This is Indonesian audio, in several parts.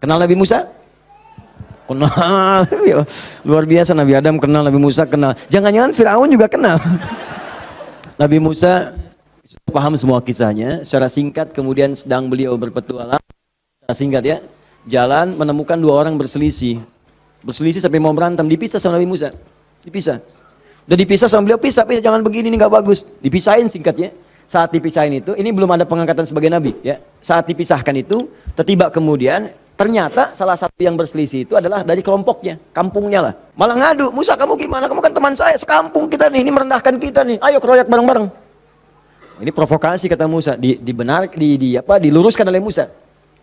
Kenal Nabi Musa? Kenal. Luar biasa Nabi Adam kenal, Nabi Musa kenal. Jangan-jangan Firaun juga kenal. Nabi Musa paham semua kisahnya secara singkat kemudian sedang beliau berpetualang secara singkat ya jalan menemukan dua orang berselisih berselisih sampai mau berantem dipisah sama Nabi Musa dipisah udah dipisah sama beliau pisah pisah jangan begini ini nggak bagus dipisahin singkatnya saat dipisahin itu ini belum ada pengangkatan sebagai nabi ya saat dipisahkan itu tertiba kemudian Ternyata salah satu yang berselisih itu adalah dari kelompoknya, kampungnya lah. Malah ngadu, Musa kamu gimana? Kamu kan teman saya, sekampung kita nih, ini merendahkan kita nih. Ayo keroyok bareng-bareng. Ini provokasi kata Musa, di, dibenar, di, di apa? Diluruskan oleh Musa,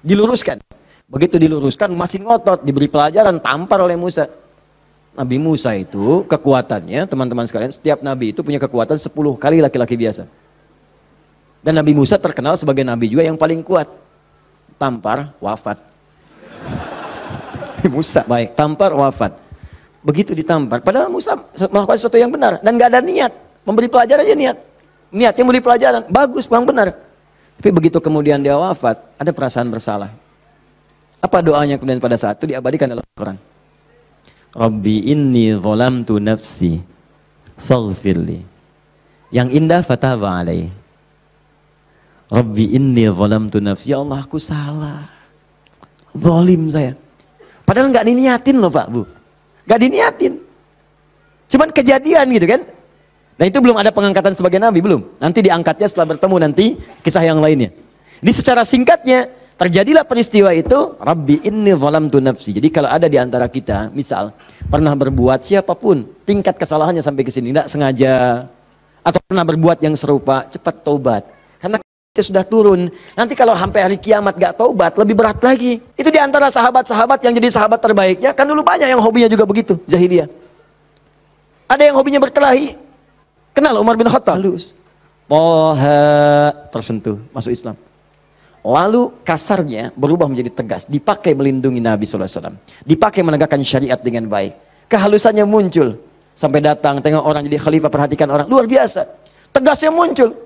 diluruskan. Begitu diluruskan masih ngotot, diberi pelajaran, tampar oleh Musa. Nabi Musa itu kekuatannya, teman-teman sekalian, setiap nabi itu punya kekuatan 10 kali laki-laki biasa. Dan Nabi Musa terkenal sebagai nabi juga yang paling kuat. Tampar, wafat. Nabi Musa. Baik, tampar wafat. Begitu ditampar. Padahal Musa melakukan sesuatu yang benar dan nggak ada niat memberi pelajaran aja niat. niat yang memberi pelajaran, bagus, memang benar. Tapi begitu kemudian dia wafat, ada perasaan bersalah. Apa doanya kemudian pada saat itu diabadikan dalam Al-Quran? Rabbi inni tu nafsi faghfirli. Yang indah fatawa alaih. Rabbi inni tu nafsi. Ya Allah aku salah. zolim saya. Padahal nggak diniatin loh Pak Bu. Nggak diniatin. Cuman kejadian gitu kan. Nah itu belum ada pengangkatan sebagai nabi, belum. Nanti diangkatnya setelah bertemu nanti kisah yang lainnya. Jadi secara singkatnya, terjadilah peristiwa itu, Rabbi inni tu nafsi. Jadi kalau ada di antara kita, misal, pernah berbuat siapapun, tingkat kesalahannya sampai ke sini, tidak sengaja, atau pernah berbuat yang serupa, cepat tobat sudah turun. Nanti kalau sampai hari kiamat gak taubat, lebih berat lagi. Itu diantara sahabat-sahabat yang jadi sahabat terbaiknya. Kan dulu banyak yang hobinya juga begitu, jahiliyah. Ada yang hobinya berkelahi. Kenal Umar bin Khattab. Halus. Poha tersentuh, masuk Islam. Lalu kasarnya berubah menjadi tegas. Dipakai melindungi Nabi SAW. Dipakai menegakkan syariat dengan baik. Kehalusannya muncul. Sampai datang, tengok orang jadi khalifah, perhatikan orang. Luar biasa. Tegasnya muncul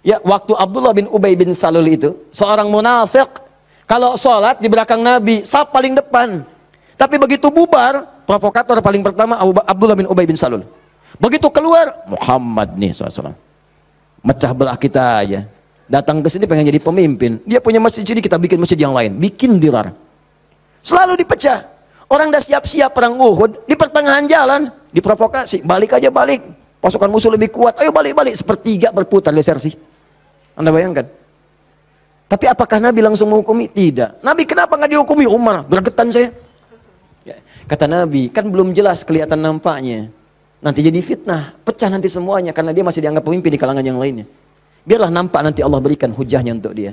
Ya, waktu Abdullah bin Ubay bin Salul itu, seorang munafik kalau sholat di belakang Nabi, sah paling depan. Tapi begitu bubar, provokator paling pertama Abu Abdullah bin Ubay bin Salul. Begitu keluar, Muhammad nih SAW. Mecah belah kita aja. Datang ke sini pengen jadi pemimpin. Dia punya masjid jadi kita bikin masjid yang lain. Bikin dirar. Selalu dipecah. Orang dah siap-siap perang Uhud. Di pertengahan jalan, diprovokasi. Balik aja balik. Pasukan musuh lebih kuat. Ayo balik-balik. Sepertiga berputar desersi. Anda bayangkan. Tapi apakah Nabi langsung menghukumi? Tidak. Nabi kenapa nggak dihukumi? Umar, Gregetan saya. Ya. Kata Nabi, kan belum jelas kelihatan nampaknya. Nanti jadi fitnah, pecah nanti semuanya karena dia masih dianggap pemimpin di kalangan yang lainnya. Biarlah nampak nanti Allah berikan hujahnya untuk dia.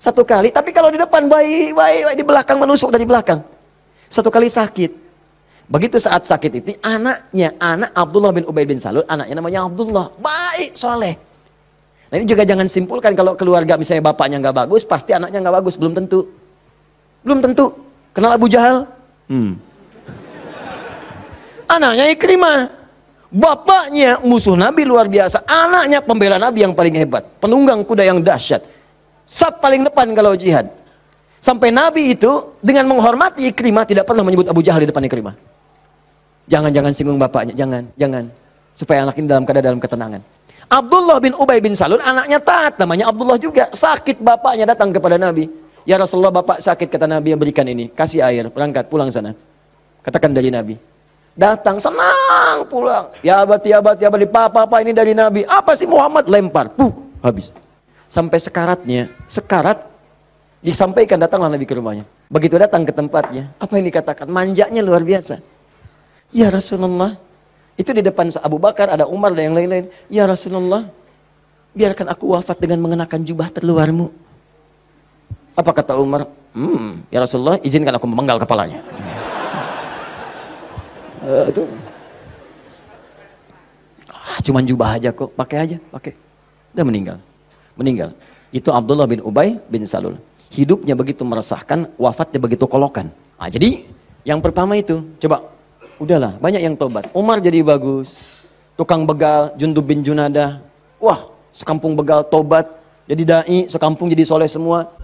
Satu kali, tapi kalau di depan baik, baik, baik di belakang menusuk dari belakang. Satu kali sakit. Begitu saat sakit itu, anaknya, anak Abdullah bin Ubay bin Salul, anaknya namanya Abdullah. Baik, soleh. Nah ini juga jangan simpulkan kalau keluarga misalnya bapaknya nggak bagus, pasti anaknya nggak bagus, belum tentu. Belum tentu. Kenal Abu Jahal? Hmm. Anaknya Ikrimah. Bapaknya musuh Nabi luar biasa. Anaknya pembela Nabi yang paling hebat. Penunggang kuda yang dahsyat. Sab paling depan kalau jihad. Sampai Nabi itu dengan menghormati Ikrimah tidak pernah menyebut Abu Jahal di depan Ikrimah. Jangan-jangan singgung bapaknya, jangan, jangan. Supaya anak ini dalam keadaan dalam ketenangan. Abdullah bin Ubay bin Salul anaknya taat namanya Abdullah juga sakit bapaknya datang kepada Nabi ya Rasulullah bapak sakit kata Nabi yang berikan ini kasih air berangkat pulang sana katakan dari Nabi datang senang pulang ya abad ya abad ya abad papa apa ini dari Nabi apa sih Muhammad lempar puh habis sampai sekaratnya sekarat disampaikan datanglah Nabi ke rumahnya begitu datang ke tempatnya apa yang dikatakan manjanya luar biasa ya Rasulullah itu di depan Abu Bakar, ada Umar, dan yang lain-lain. Ya Rasulullah, biarkan aku wafat dengan mengenakan jubah terluarmu. Apa kata Umar? Hmm, ya Rasulullah, izinkan aku memenggal kepalanya. uh, itu ah, cuman jubah aja kok, pakai aja, pakai. dan meninggal. Meninggal. Itu Abdullah bin Ubay bin Salul. Hidupnya begitu meresahkan, wafatnya begitu kolokan. Ah, jadi yang pertama itu, coba udahlah banyak yang tobat. Umar jadi bagus, tukang begal, Jundub bin Junadah, wah sekampung begal tobat, jadi da'i, sekampung jadi soleh semua.